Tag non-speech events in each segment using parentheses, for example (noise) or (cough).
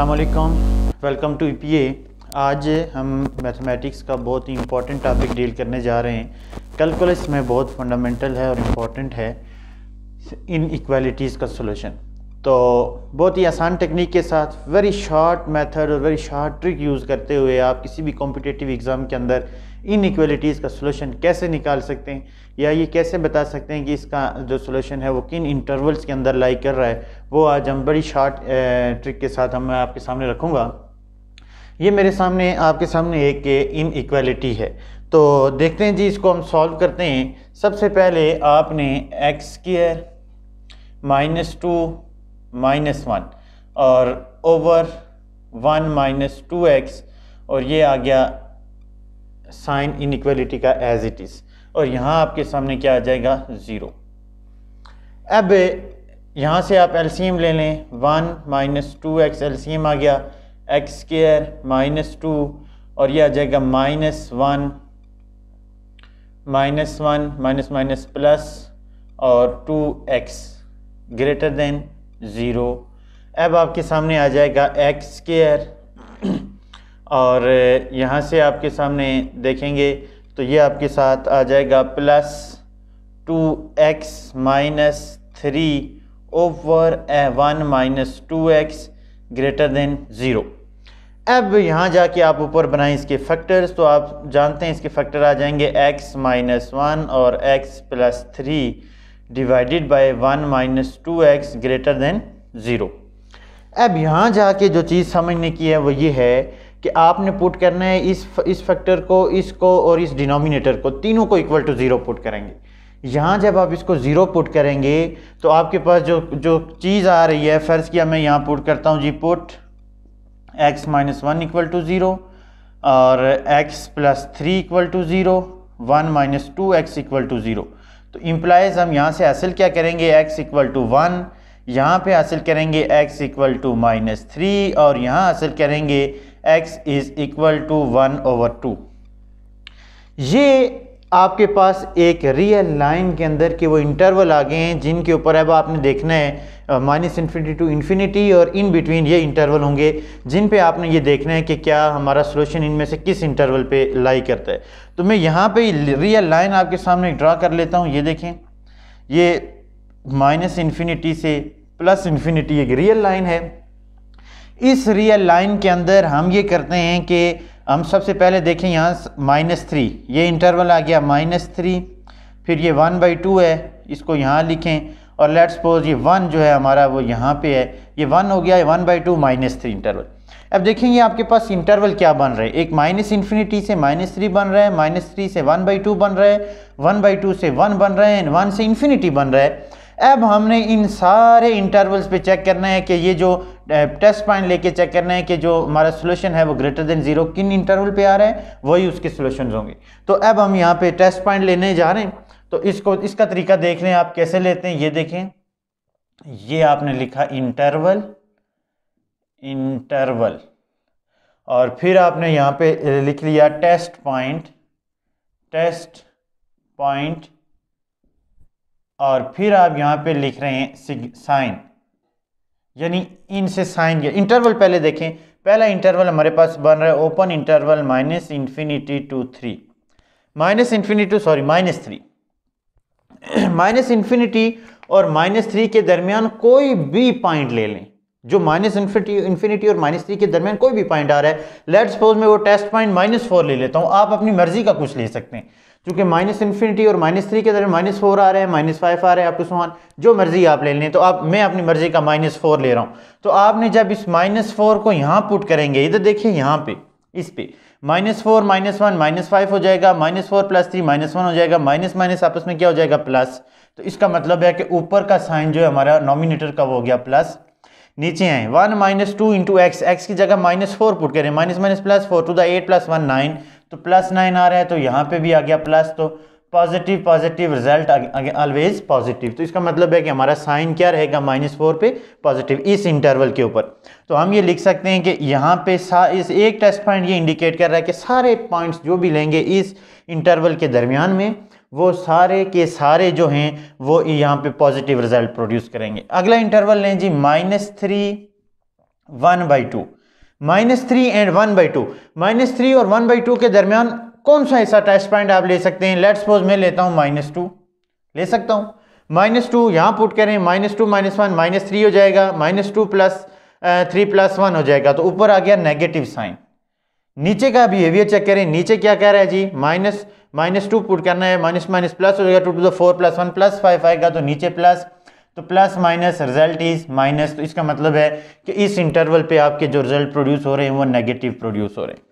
अलमैकम welcome to E e आज हम mathematics का बहुत ही इंपॉर्टेंट टॉपिक डील करने जा रहे हैं कैलकुलस में बहुत फंडामेंटल है और इम्पॉर्टेंट है इन इक्वालिटीज़ का सोल्यूशन तो बहुत ही आसान टेक्निक के साथ वेरी शॉर्ट मेथड और वेरी शॉर्ट ट्रिक यूज़ करते हुए आप किसी भी कॉम्पिटेटिव एग्ज़ाम के अंदर इन इक्वलिटीज़ का सोल्यूशन कैसे निकाल सकते हैं या ये कैसे बता सकते हैं कि इसका जो सोल्यूशन है वो किन इंटरवल्स के अंदर लाई कर रहा है वो आज हम बड़ी शार्ट ट्रिक के साथ हम आपके सामने रखूँगा ये मेरे सामने आपके सामने एक इन इक्वालिटी है तो देखते हैं जी इसको हम सॉल्व करते हैं सबसे पहले आपने x square minus two minus one और over one minus two x और ये आ गया साइन इनक्वलिटी का एज इट इज़ और यहाँ आपके सामने क्या आ जाएगा ज़ीरो अब यहाँ से आप एलसीएम ले लें one minus two x L आ गया एक्स स्केयर माइनस टू और ये आ जाएगा minus one minus one minus minus plus और two x greater than zero अब आपके सामने आ जाएगा एक्स स्केयर (clears throat) और यहाँ से आपके सामने देखेंगे तो ये आपके साथ आ जाएगा plus two x minus three over one minus two x greater than zero अब यहाँ जाके आप ऊपर बनाएं इसके फैक्टर्स तो आप जानते हैं इसके फैक्टर आ जाएंगे x माइनस वन और x plus three divided by one minus two x greater than zero अब यहाँ जाके जो चीज़ समझने की है वो ये है कि आपने पुट करना है इस इस फैक्टर को इसको और इस डिनोमिनेटर को तीनों को इक्वल टू ज़ीरो पुट करेंगे यहाँ जब आप इसको ज़ीरो पुट करेंगे तो आपके पास जो जो चीज़ आ रही है फ़र्ज़ किया मैं यहाँ पुट करता हूँ जी put x minus one equal to zero और x plus three equal to zero one minus two x equal to zero तो इम्प्लाइज हम यहाँ से हासिल क्या करेंगे x इक्वल टू वन यहाँ पर हासिल करेंगे x equal to minus three और यहाँ हासिल करेंगे x is equal to one over two ये आपके पास एक रियल लाइन के अंदर के वो इंटरवल आ गए हैं जिनके ऊपर अब आपने देखना है माइनस इन्फिनिटी टू इन्फिनिटी और इन बिटवीन ये इंटरवल होंगे जिन पे आपने ये देखना है कि क्या हमारा सोल्यूशन इनमें से किस इंटरवल पे लाई करता है तो मैं यहाँ पे रियल लाइन आपके सामने ड्रा कर लेता हूँ ये देखें ये माइनस इन्फिनिटी से प्लस इन्फिनिटी एक रियल लाइन है इस रियल लाइन के अंदर हम ये करते हैं कि हम सबसे पहले देखें यहाँ माइनस थ्री ये इंटरवल आ गया माइनस थ्री फिर ये वन बाई टू है इसको यहाँ लिखें और लेट सपोज ये वन जो है हमारा वो यहाँ पे है ये वन हो गया one by two minus three interval अब देखेंगे आपके पास इंटरवल क्या बन रहा है एक माइनस इन्फिनिटी से माइनस थ्री बन रहा है माइनस थ्री से वन बाई टू बन रहा है वन बाई टू से वन बन रहे हैं वन से इन्फिनिटी बन रहा है अब हमने इन सारे इंटरवल्स पे चेक करना है कि ये जो टेस्ट पॉइंट लेके चेक करना है कि जो हमारा सोल्यूशन है वो ग्रेटर देन जीरो किन इंटरवल पे आ रहा है वही उसके सोल्यूशन होंगे तो अब हम यहाँ पे टेस्ट पॉइंट लेने जा रहे हैं तो इसको इसका तरीका देख लें आप कैसे लेते हैं ये देखें ये आपने लिखा इंटरवल इंटरवल और फिर आपने यहाँ पे लिख लिया टेस्ट पॉइंट टेस्ट पॉइंट और फिर आप यहाँ पे लिख रहे हैं साइन यानी इनसे साइन या इंटरवल पहले देखें पहला इंटरवल हमारे पास बन रहा है open interval minus infinity to three minus infinity to sorry minus three minus infinity और माइनस थ्री के दरमियान कोई भी पॉइंट ले लें जो माइनस इन्फिनिटी इन्फिनिटी और माइनस थ्री के दरमियान कोई भी पॉइंट आ रहा है लेट सपोज मैं वो टेस्ट पॉइंट माइनस फोर ले लेता हूँ आप अपनी मर्जी का कुछ ले सकते हैं चूंकि माइनस इन्फिनिटी और माइनस थ्री के दर माइनस फोर आ रहे हैं माइनस फाइव आ रहे हैं आपके समान जो मर्जी आप ले लें तो आप मैं अपनी मर्जी का माइनस फोर ले रहा हूँ तो आपने जब इस माइनस फोर को यहाँ पुट करेंगे इधर देखिए यहाँ पे इस पे minus four minus one minus five हो जाएगा minus four plus three minus one हो जाएगा माइनस माइनस आपस में क्या हो जाएगा प्लस तो इसका मतलब है कि ऊपर का साइन जो है हमारा नॉमिनेटर का वो हो गया प्लस नीचे आए one minus two into x x की जगह माइनस फोर पुट करें minus minus plus four two the eight plus one nine तो प्लस नाइन आ रहा है तो यहाँ पे भी आ गया प्लस तो positive positive result always positive तो इसका मतलब है कि हमारा साइन क्या रहेगा माइनस फोर पे पॉजिटिव इस इंटरवल के ऊपर तो हम ये लिख सकते हैं कि यहाँ पे सा इस एक टेस्ट पॉइंट ये इंडिकेट कर रहा है कि सारे पॉइंट्स जो भी लेंगे इस इंटरवल के दरमियान में वो सारे के सारे जो हैं वो यहाँ पे पॉजिटिव रिजल्ट प्रोड्यूस करेंगे अगला इंटरवल लें जी minus three one by two minus three and one by two minus three और वन बाई टू के दरमियान कौन सा ऐसा टेस्ट पॉइंट आप ले सकते हैं लेट सपोज मैं लेता हूँ माइनस टू ले सकता हूँ माइनस टू यहाँ पुट करें minus two minus one minus three हो जाएगा minus two plus three plus one हो जाएगा तो ऊपर आ गया नेगेटिव साइन नीचे का बिहेवियर चेक करें नीचे क्या कह रहा है जी माइनस माइनस टू पुट करना है माइनस माइनस प्लस हो जाएगा two to the four plus one plus five आएगा तो नीचे प्लस तो plus minus result is minus तो इसका मतलब है कि इस इंटरवल पे आपके जो रिजल्ट प्रोड्यूस हो रहे हैं वो नेगेटिव प्रोड्यूस हो रहे हैं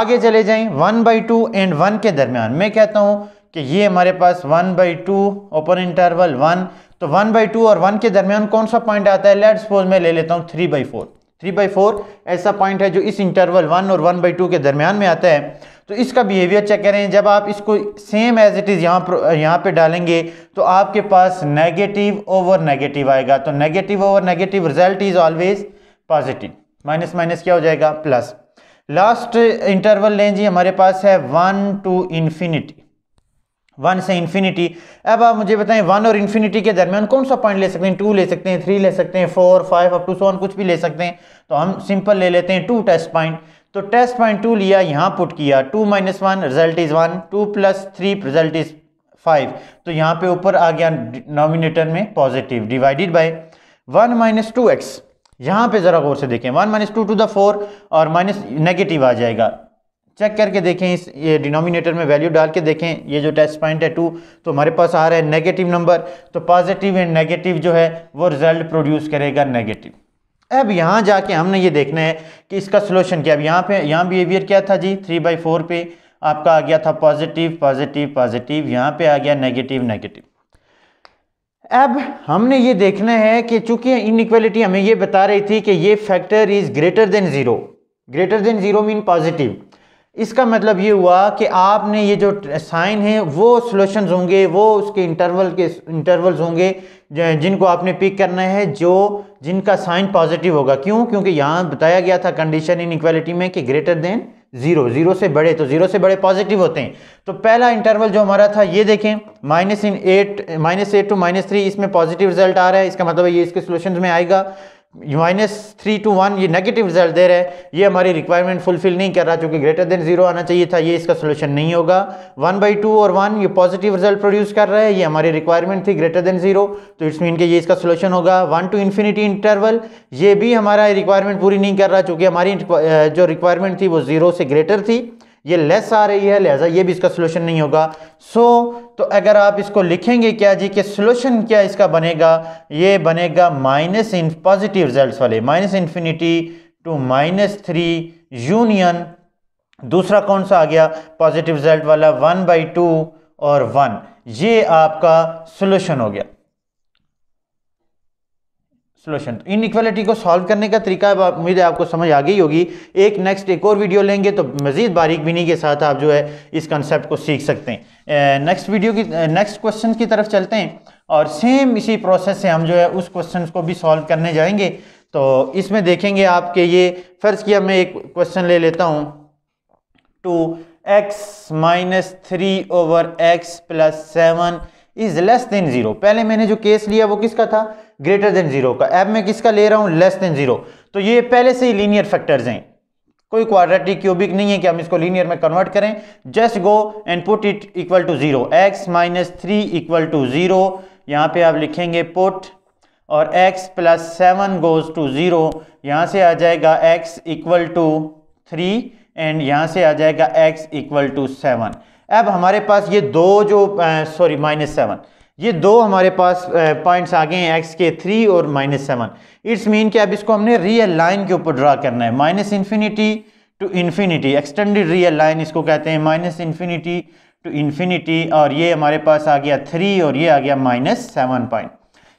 आगे चले जाएं one by two and one के दरमियान मैं कहता हूं कि ये हमारे पास one by two open interval one तो वन बाई टू और वन के दरमियान कौन सा पॉइंट आता है लेट सपोज मैं ले लेता हूँ three by four three by four ऐसा पॉइंट है जो इस इंटरवल वन और वन बाई टू के दरमियान में आता है तो इसका बिहेवियर चेक करें जब आप इसको सेम एज इट इज़ यहाँ यहाँ पर डालेंगे तो आपके पास नेगेटिव ओवर नेगेटिव आएगा तो negative over negative result is always positive minus minus क्या हो जाएगा प्लस लास्ट इंटरवल लें जी हमारे पास है वन टू इन्फिनिटी वन से इन्फिनिटी अब आप मुझे बताएं वन और इन्फिनिटी के दरमियान कौन सा पॉइंट ले सकते हैं टू ले सकते हैं थ्री ले सकते हैं four five up to so on कुछ भी ले सकते हैं तो हम सिंपल ले लेते हैं टू टेस्ट पॉइंट तो टेस्ट पॉइंट टू लिया यहाँ पुट किया two minus one result is one two plus three result is five तो यहाँ पे ऊपर आ गया नॉमिनेटर में positive divided by one minus two x यहाँ पर ज़रा गौर से देखें one minus two to the four और माइनस नेगेटिव आ जाएगा चेक करके देखें इस ये डिनोमिनेटर में वैल्यू डाल के देखें ये जो टेस्ट पॉइंट है टू तो हमारे पास आ रहा है नेगेटिव नंबर तो पॉजिटिव एंड नेगेटिव जो है वो रिजल्ट प्रोड्यूस करेगा नेगेटिव अब यहाँ जाके हमने ये देखना है कि इसका सोल्यूशन क्या अब यहाँ पे यहाँ बिहेवियर क्या था जी थ्री बाई फोर पे आपका आ गया था पॉजिटिव पॉजिटिव पॉजिटिव यहाँ पे आ गया नेगेटिव नेगेटिव अब हमने ये देखना है कि चूंकि इनक्वलिटी हमें ये बता रही थी कि ये factor is greater than zero greater than zero mean positive इसका मतलब ये हुआ कि आपने ये जो साइन है वो सोल्यूशंस होंगे वो उसके इंटरवल के इंटरवल्स होंगे जिनको आपने पिक करना है जो जिनका साइन पॉजिटिव होगा क्यों क्योंकि यहाँ बताया गया था कंडीशन इन इक्वालिटी में कि ग्रेटर देन जीरो जीरो से बड़े तो जीरो से बड़े पॉजिटिव होते हैं तो पहला इंटरवल जो हमारा था ये देखें माइनस इन eight minus eight to minus three इसमें पॉजिटिव रिजल्ट आ रहा है इसका मतलब ये इसके सोल्यूशन में आएगा माइनस थ्री टू वन ये नेगेटिव रिजल्ट दे रहे हैं ये हमारी रिक्वायरमेंट फुलफिल नहीं कर रहा चूँकि ग्रेटर देन जीरो आना चाहिए था ये इसका सोल्यूशन नहीं होगा वन बाई टू और वन ये पॉजिटिव रिजल्ट प्रोड्यूस कर रहा है ये हमारी रिक्वायरमेंट थी ग्रेटर देन जीरो तो इट्स मीन के ये इसका सोल्यूशन होगा वन टू इन्फिनिटी इंटरवल ये भी हमारा रिक्वायरमेंट पूरी नहीं कर रहा चूँकि हमारी जो रिक्वायरमेंट थी वो जीरो से ग्रेटर थी ये लेस आ रही है लिहाजा ये भी इसका सोल्यूशन नहीं होगा सो so, तो अगर आप इसको लिखेंगे क्या जी कि सोल्यूशन क्या इसका बनेगा ये बनेगा माइनस इन पॉजिटिव रिजल्ट वाले minus infinity to minus three union दूसरा कौन सा आ गया पॉजिटिव रिजल्ट वाला वन बाई टू और वन ये आपका सोल्यूशन हो गया सोल्यूशन तो इक्वालिटी को सॉल्व करने का तरीका उम्मीद है आपको समझ आ गई होगी एक नेक्स्ट एक और वीडियो लेंगे तो मजीद बारीक बिनी के साथ आप जो है इस कंसेप्ट को सीख सकते हैं नेक्स्ट वीडियो की नेक्स्ट क्वेश्चन की तरफ चलते हैं और सेम इसी प्रोसेस से हम जो है उस क्वेश्चन को भी सॉल्व करने जाएंगे तो इसमें देखेंगे आपके ये फ़र्ज़ किया मैं एक क्वेश्चन ले लेता हूँ two x minus three over x plus seven is less than zero पहले मैंने जो केस लिया वो किसका था ग्रेटर देन जीरो का अब मैं किसका ले रहा हूँ लेस देन जीरो तो ये पहले से ही लीनियर फैक्टर्स हैं कोई क्वाड्रेटिक क्यूबिक नहीं है कि हम इसको लीनियर में कन्वर्ट करें just go and put it equal to zero x minus three equal to zero यहाँ पे आप लिखेंगे पुट और x plus seven goes to zero यहाँ से आ जाएगा x equal to three and यहाँ से आ जाएगा एक्स इक्वल टू सेवन अब हमारे पास ये दो जो सॉरी माइनस सेवन ये दो हमारे पास पॉइंट्स आ गए हैं एक्स के थ्री और माइनस सेवन इट्स मीन कि अब इसको हमने रियल लाइन के ऊपर ड्रा करना है minus infinity to infinity extended real line इसको कहते हैं माइनस इन्फिनिटी टू इन्फिनिटी और ये हमारे पास आ गया थ्री और ये आ गया माइनस सेवन पॉइंट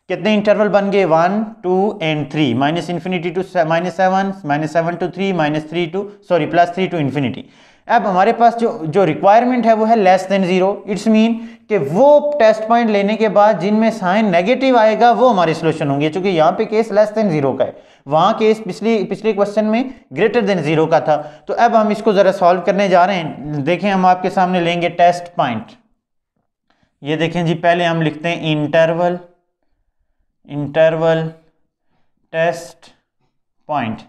कितने इंटरवल बन गए one two and three minus infinity to minus seven minus seven to three minus three to sorry plus three to infinity अब हमारे पास जो जो रिक्वायरमेंट है वो है less than zero it's mean कि वो टेस्ट पॉइंट लेने के बाद जिनमें साइन नेगेटिव आएगा वो हमारे सोल्यूशन होंगे क्योंकि यहाँ पे केस लेस देन जीरो का है वहाँ केस पिछली पिछले क्वेश्चन में ग्रेटर देन जीरो का था तो अब हम इसको ज़रा सॉल्व करने जा रहे हैं देखें हम आपके सामने लेंगे टेस्ट पॉइंट ये देखें जी पहले हम लिखते हैं इंटरवल इंटरवल टेस्ट पॉइंट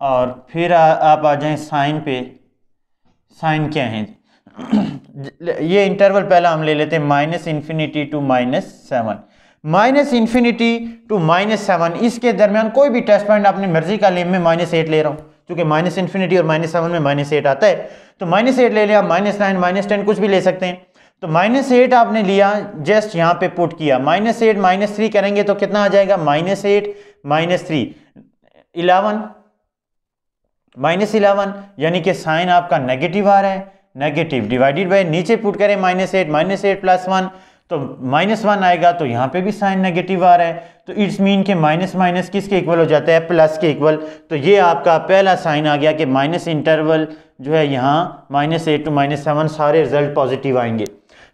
और फिर आ, आप आ जाएं साइन पे साइन क्या है (clears throat) ये इंटरवल पहला हम ले लेते हैं minus infinity to minus seven minus infinity to minus seven इसके दरमियान कोई भी टेस्ट पॉइंट अपनी मर्जी का ले मैं माइनस एट ले रहा हूँ क्योंकि माइनस इन्फिनिटी और माइनस सेवन में माइनस एट आता है तो माइनस एट ले लिया माइनस नाइन माइनस टेन कुछ भी ले सकते हैं तो माइनस एट आपने लिया जस्ट यहाँ पे पुट किया माइनस एट माइनस थ्री करेंगे तो कितना आ जाएगा minus eight minus three eleven minus eleven यानी कि साइन आपका नेगेटिव आ रहा है नेगेटिव डिवाइडेड बाय नीचे पुट करें minus eight minus eight plus one तो माइनस वन आएगा तो यहाँ पे भी साइन नेगेटिव आ रहा है तो इट्स मीन के माइनस माइनस किसके इक्वल हो जाता है प्लस के इक्वल तो ये आपका पहला साइन आ गया कि माइनस इंटरवल जो है यहाँ minus eight to minus seven सारे रिजल्ट पॉजिटिव आएंगे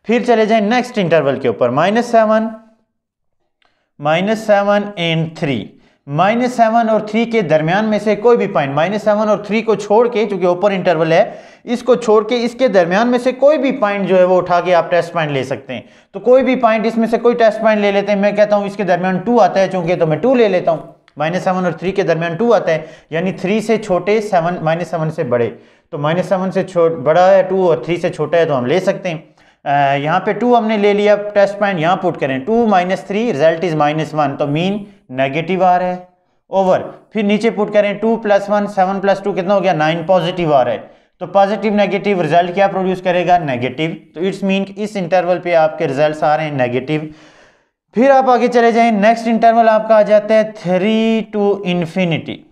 फिर चले जाए नेक्स्ट इंटरवल के ऊपर minus seven minus seven and three minus seven और थ्री के दरमियान में से कोई भी पॉइंट माइनस सेवन और थ्री को छोड़ के चूंकि ओपर इंटरवल है इसको छोड़ के इसके दरमियान में से कोई भी पॉइंट जो है वो उठा के आप टेस्ट पॉइंट ले सकते हैं तो कोई भी पॉइंट इसमें से कोई टेस्ट पॉइंट ले लेते हैं मैं कहता हूँ इसके दरमियान टू आता है चूंकि तो मैं टू ले लेता हूँ माइनस सेवन और थ्री के दरमियान टू आता है यानी थ्री से छोटे सेवन माइनस सेवन से बड़े तो माइनस सेवन से छोट बड़ा है टू और थ्री से छोटा है तो हम ले सकते हैं यहाँ पे टू हमने ले लिया टेस्ट पॉइंट यहाँ पुट करें two minus three result is minus one तो मीन नेगेटिव आ रहा है ओवर फिर नीचे पुट करें two plus one seven plus two कितना हो गया नाइन पॉजिटिव आ रहा है तो पॉजिटिव नेगेटिव रिजल्ट क्या प्रोड्यूस करेगा नेगेटिव तो इट्स मीन इस इंटरवल पे आपके रिजल्ट आ रहे हैं नेगेटिव फिर आप आगे चले जाएं नेक्स्ट इंटरवल आपका आ जाता है थ्री टू इन्फिनिटी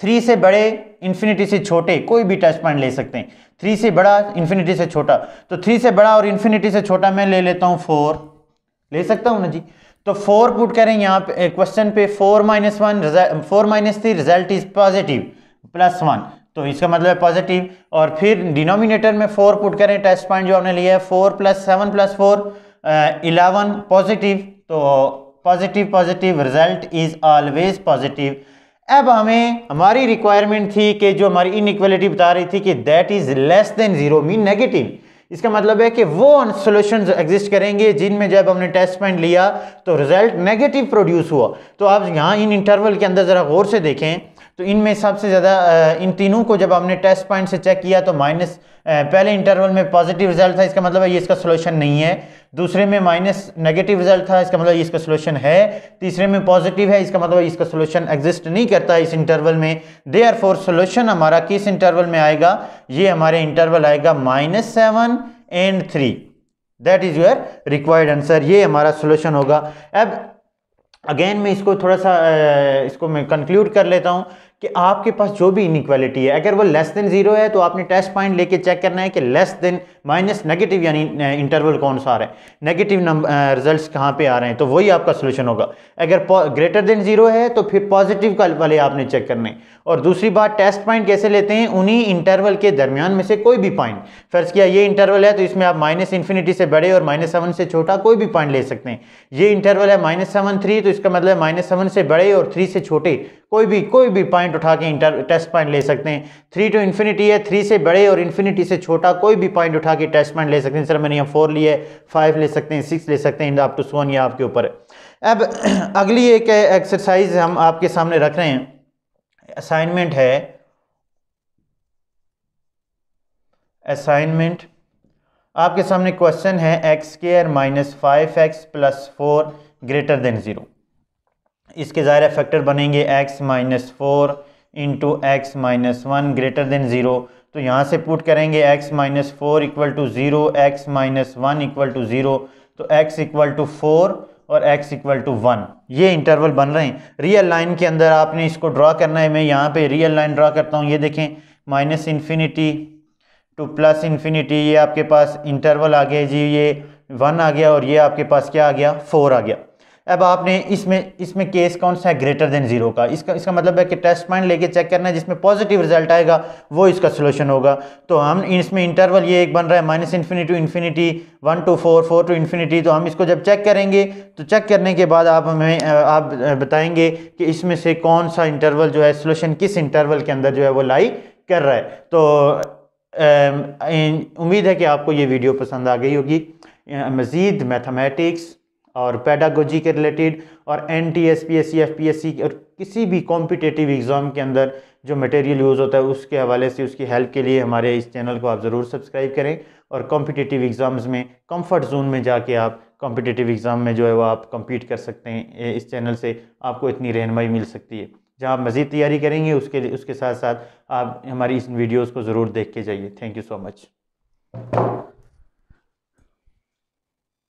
थ्री से बड़े इन्फिनिटी से छोटे कोई भी टच पॉइंट ले सकते हैं थ्री से बड़ा इन्फिनिटी से छोटा तो थ्री से बड़ा और इन्फिनिटी से छोटा मैं ले लेता हूँ फोर ले सकता हूँ ना जी तो फोर पुट करें यहाँ पे क्वेश्चन पे four minus one four minus three result is positive plus one तो इसका मतलब है पॉजिटिव और फिर डिनोमिनेटर में फोर पुट करें टेस्ट पॉइंट जो हमने लिया है four plus seven plus four eleven positive तो positive positive result is always positive अब हमें हमारी रिक्वायरमेंट थी कि जो हमारी इनइक्वलिटी बता रही थी कि that is less than zero mean negative इसका मतलब है कि वो सोल्यूशन एग्जिस्ट करेंगे जिनमें जब हमने टेस्ट पॉइंट लिया तो रिजल्ट नेगेटिव प्रोड्यूस हुआ तो आप यहाँ इन इंटरवल के अंदर ज़रा गौर से देखें तो इनमें सबसे ज़्यादा इन तीनों को जब हमने टेस्ट पॉइंट से चेक किया तो माइनस पहले इंटरवल में पॉजिटिव रिजल्ट था इसका मतलब है ये इसका सोल्यूशन नहीं है दूसरे में माइनस नेगेटिव रिजल्ट था इसका मतलब ये इसका सोल्यूशन है तीसरे में पॉजिटिव है इसका मतलब इसका सोल्यूशन एग्जिस्ट नहीं करता इस इंटरवल में दे आर फोर सोल्यूशन हमारा किस इंटरवल में आएगा ये हमारे इंटरवल आएगा minus seven and three that is your required answer ये हमारा सोल्यूशन होगा अब अगेन मैं इसको थोड़ा सा इसको मैं कंक्लूड कर लेता हूँ कि आपके पास जो भी इनक्वालिटी है अगर वो लेस देन जीरो है तो आपने टेस्ट पॉइंट लेके चेक करना है कि लेस देन माइनस नेगेटिव यानी इंटरवल कौन सा आ रहा है नेगेटिव रिजल्ट्स कहाँ पे आ रहे हैं तो वही आपका सोल्यूशन होगा अगर ग्रेटर देन जीरो है तो फिर पॉजिटिव का वाले आपने चेक करने है और दूसरी बात टेस्ट पॉइंट कैसे लेते हैं उन्हीं इंटरवल के दरमियान में से कोई भी पॉइंट फर्ज किया ये इंटरवल है तो इसमें आप माइनस इन्फिनिटी से बड़े और माइनस सेवन से छोटा कोई भी पॉइंट ले सकते हैं ये इंटरवल है माइनस सेवन थ्री तो इसका मतलब माइनस सेवन से बड़े और थ्री से छोटे कोई भी कोई भी पॉइंट उठा के इंटर टेस्ट पॉइंट ले सकते हैं थ्री टू इन्फिनिटी है थ्री से बड़े और इन्फिनिटी से छोटा कोई भी पॉइंट उठा के टेस्ट पॉइंट ले सकते हैं सर मैंने यहाँ फोर लिया है फाइव ले सकते हैं सिक्स ले सकते हैं आप टू सोन या आपके ऊपर अब (clears throat) अगली एक एक्सरसाइज हम आपके सामने रख रहे हैं असाइनमेंट है असाइनमेंट आपके सामने क्वेश्चन है x square minus five x plus four greater than zero इसके ज़ाहिर फैक्टर बनेंगे x minus four into x minus one greater than zero तो यहाँ से पुट करेंगे x minus four equal to zero x minus one equal to zero तो x equal to four और x equal to one ये interval बन रहे हैं रियल लाइन के अंदर आपने इसको ड्रा करना है मैं यहाँ पे रियल लाइन ड्रा करता हूँ ये देखें minus infinity to plus infinity ये आपके पास इंटरवल आ गया जी ये वन आ गया और ये आपके पास क्या आ गया फोर आ गया अब आपने इसमें इसमें केस कौन सा है ग्रेटर देन जीरो का इसका इसका मतलब है कि टेस्ट पॉइंट लेके चेक करना है जिसमें पॉजिटिव रिजल्ट आएगा वो इसका सोल्यूशन होगा तो हम इसमें इंटरवल ये एक बन रहा है minus infinity to infinity one to four four to infinity तो हम इसको जब चेक करेंगे तो चेक करने के बाद आप हमें आप बताएंगे कि इसमें से कौन सा इंटरवल जो है सोल्यूशन किस इंटरवल के अंदर जो है वो लाई कर रहा है तो उम्मीद है कि आपको ये वीडियो पसंद आ गई होगी मज़ीद मैथमेटिक्स और पैडागोजी के रिलेटेड और N T S P S C F P S C और किसी भी कॉम्पिटेटिव एग्ज़ाम के अंदर जो मटेरियल यूज़ होता है उसके हवाले से उसकी हेल्प के लिए हमारे इस चैनल को आप ज़रूर सब्सक्राइब करें और कॉम्पिटेटिव एग्ज़ाम्स में कम्फर्ट जोन में जाके आप कॉम्पिटेटिव एग्ज़ाम में जो है वो आप कम्पीट कर सकते हैं इस चैनल से आपको इतनी रहनमाई मिल सकती है जहाँ आप मज़ीद तैयारी करेंगे उसके उसके साथ साथ आप हमारी इस वीडियोज़ को ज़रूर देख के जाइए थैंक यू सो मच